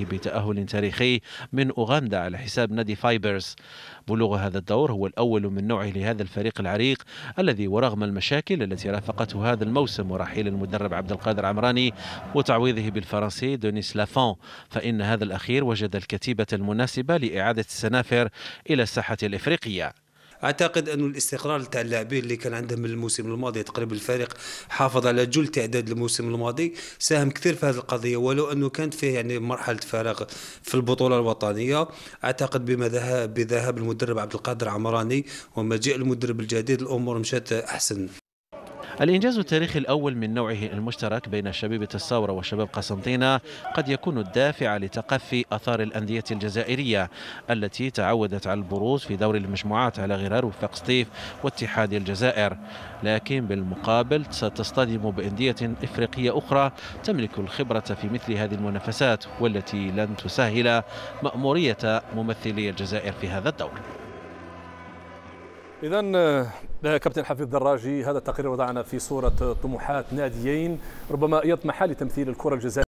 بتأهل تاريخي من أوغندا على حساب نادي فايبرز بلوغ هذا الدور هو الأول من نوعه لهذا الفريق العريق الذي ورغم المشاكل التي رافقته هذا الموسم ورحيل المدرب عبد القادر عمراني وتعويضه بالفرنسي دونيس لافون فإن هذا الأخير وجد الكتيبة المناسبة لإعادة السنافر إلى الساحة الإفريقية اعتقد انه الاستقرار تاع اللاعبين اللي كان عندهم الموسم الماضي تقريبا الفريق حافظ على جل تعداد الموسم الماضي ساهم كثير في هذه القضيه ولو انه كانت فيه يعني مرحله فراغ في البطوله الوطنيه اعتقد بما ذهب بذهاب المدرب عبد القادر عمراني ومجيء المدرب الجديد الامور مشات احسن الإنجاز التاريخي الأول من نوعه المشترك بين شبيبة الثورة وشباب قسنطينة قد يكون الدافع لتقفي أثار الأندية الجزائرية التي تعودت على البروز في دور المجموعات على غرار وفاق سطيف واتحاد الجزائر لكن بالمقابل ستصطدم بأندية إفريقية أخرى تملك الخبرة في مثل هذه المنافسات والتي لن تسهل مأمورية ممثلي الجزائر في هذا الدور إذا كابتن حفيظ دراجي هذا التقرير وضعنا في صورة طموحات ناديين ربما يطمح لتمثيل الكرة الجزائرية